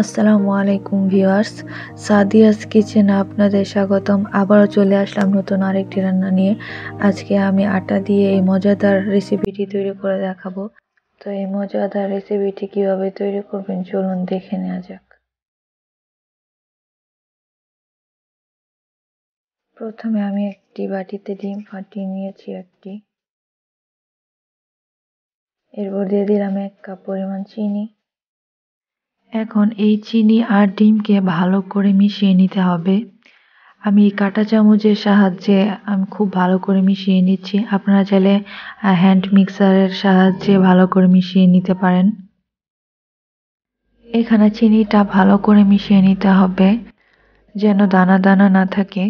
আসসালামু আলাইকুম ভিউয়ার্স সাদিয়াস কিচেনে আপনাদের স্বাগতম আবারও চলে আসলাম নতুন আরেকটি রান্না নিয়ে আজকে আমি আটা দিয়ে এই মজাদার রেসিপিটি তৈরি করে দেখাবো তো এই মজাদার রেসিপিটি কিভাবে তৈরি করবেন চলুন দেখে নেওয়া যাক প্রথমে আমি একটি বাটিতে ডিম ফাটিয়ে নিয়েছি একটি এরপর দিয়ে দিলাম এক কাপ পরিমাণ চিনি এখন এই চিনি আর ডিমকে ভালো করে মিশিয়ে নিতে হবে আমি কাঁটা চামচের সাহায্যে আমি খুব ভালো করে মিশিয়ে নিচ্ছি আপনারা চাইলে হ্যান্ড মিক্সারের সাহায্যে ভালো করে মিশিয়ে নিতে পারেন এখানে চিনিটা ভালো করে মিশিয়ে নিতে হবে যেন দানা দানা না থাকে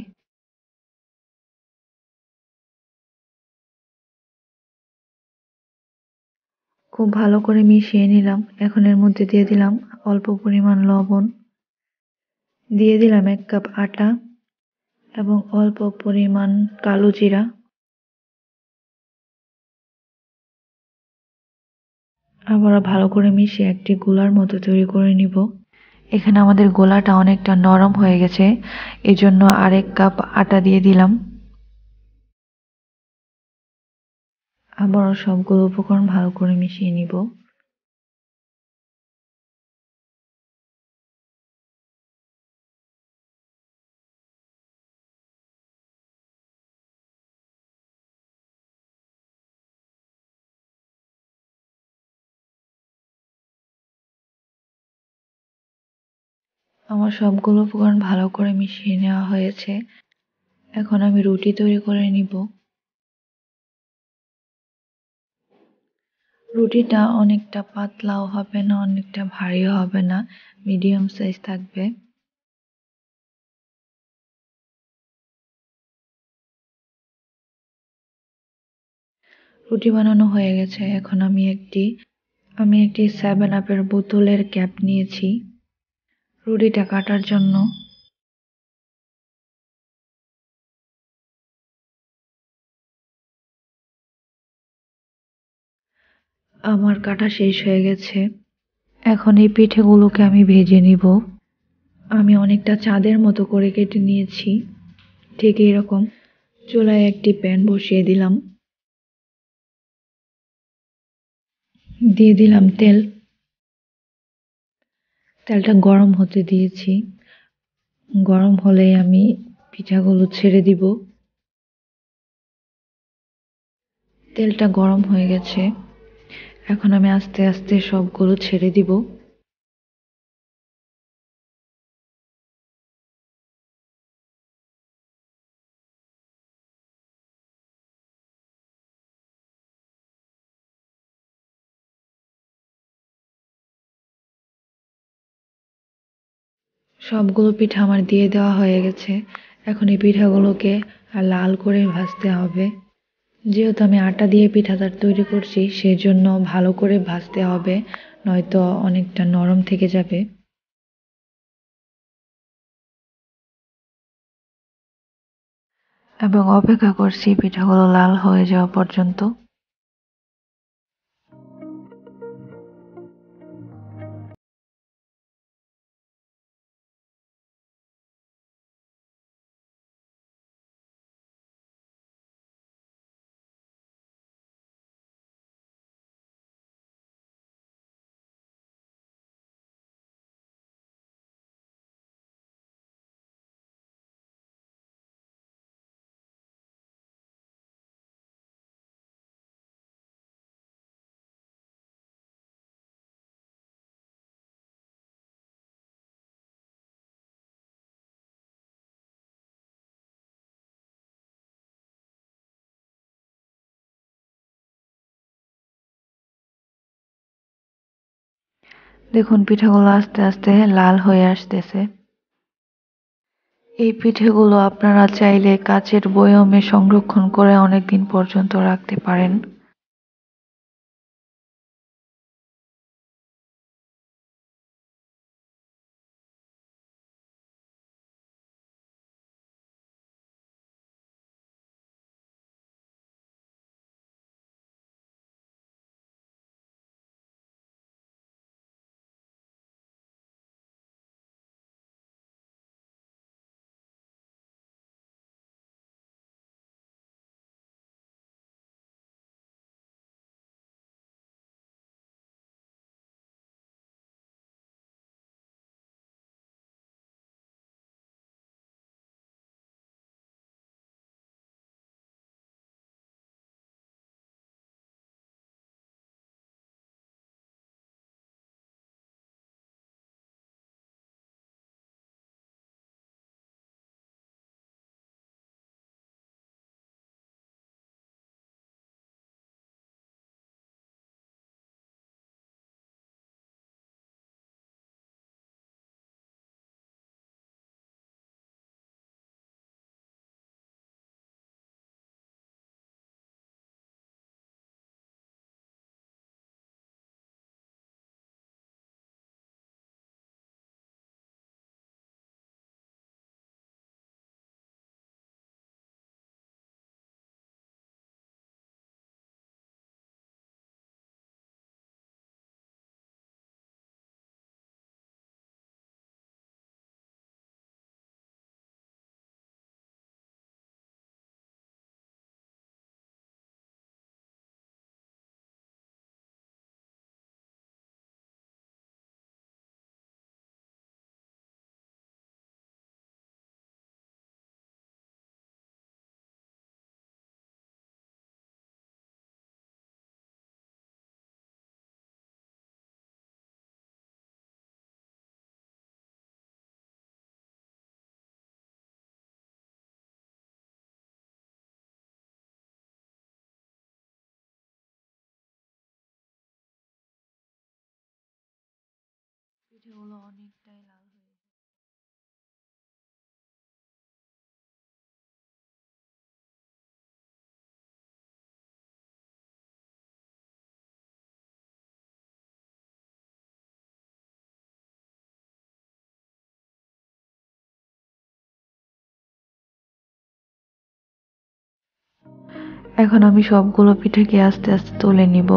খুব ভালো করে মিশিয়ে নিলাম এখন এর মধ্যে দিয়ে দিলাম অল্প পরিমাণ লবণ দিয়ে দিলাম এক কাপ আটা এবং অল্প পরিমাণ কালো জিরা আবার ভালো করে মিশিয়ে একটি গোলার মতো তৈরি করে নিব এখানে আমাদের গোলাটা অনেকটা নরম হয়ে গেছে এজন্য আরেক কাপ আটা দিয়ে দিলাম আবার সবগুলো উপকরণ ভালো করে মিশিয়ে নিব আমার সবগুলো উপকরণ ভালো করে মিশিয়ে নেওয়া হয়েছে এখন আমি রুটি তৈরি করে নিব রুটিটা অনেকটা পাতলাও হবে না অনেকটা ভারীও হবে না মিডিয়াম সাইজ থাকবে রুটি বানানো হয়ে গেছে এখন আমি একটি আমি একটি সেভেন আপের বোতলের ক্যাপ নিয়েছি রুটিটা কাটার জন্য আমার কাটা শেষ হয়ে গেছে এখন এই পিঠেগুলোকে আমি ভেজে নিব আমি অনেকটা চাঁদের মতো করে কেটে নিয়েছি ঠিক এরকম চুলায় একটি প্যান বসিয়ে দিলাম দিয়ে দিলাম তেল তেলটা গরম হতে দিয়েছি গরম হলে আমি পিঠাগুলো ছেড়ে দিব তেলটা গরম হয়ে গেছে এখন আমি আস্তে আস্তে সবগুলো ছেড়ে দিব সবগুলো পিঠা আমার দিয়ে দেওয়া হয়ে গেছে এখন এই পিঠাগুলোকে লাল করে ভাজতে হবে যেহেতু আমি আটা দিয়ে পিঠাদার তৈরি করছি সেই জন্য ভালো করে ভাজতে হবে নয়তো অনেকটা নরম থেকে যাবে এবং অপেক্ষা করছি পিঠাগুলো লাল হয়ে যাওয়া পর্যন্ত দেখুন পিঠাগুলো আস্তে আস্তে লাল হয়ে আসতেছে এই পিঠেগুলো আপনারা চাইলে কাচের বয়মে সংরক্ষণ করে অনেক দিন পর্যন্ত রাখতে পারেন এখন আমি সবগুলো পিঠাকে আস্তে আস্তে তুলে নিব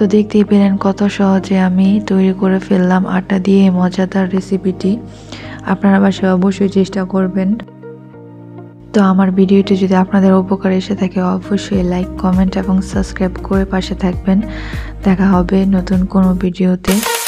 তো দেখতেই পেলেন কত সহজে আমি তৈরি করে ফেললাম আটা দিয়ে এই মজাদার রেসিপিটি আপনারা বাসে অবশ্যই চেষ্টা করবেন তো আমার ভিডিওটি যদি আপনাদের উপকার এসে থাকে অবশ্যই লাইক কমেন্ট এবং সাবস্ক্রাইব করে পাশে থাকবেন দেখা হবে নতুন কোনো ভিডিওতে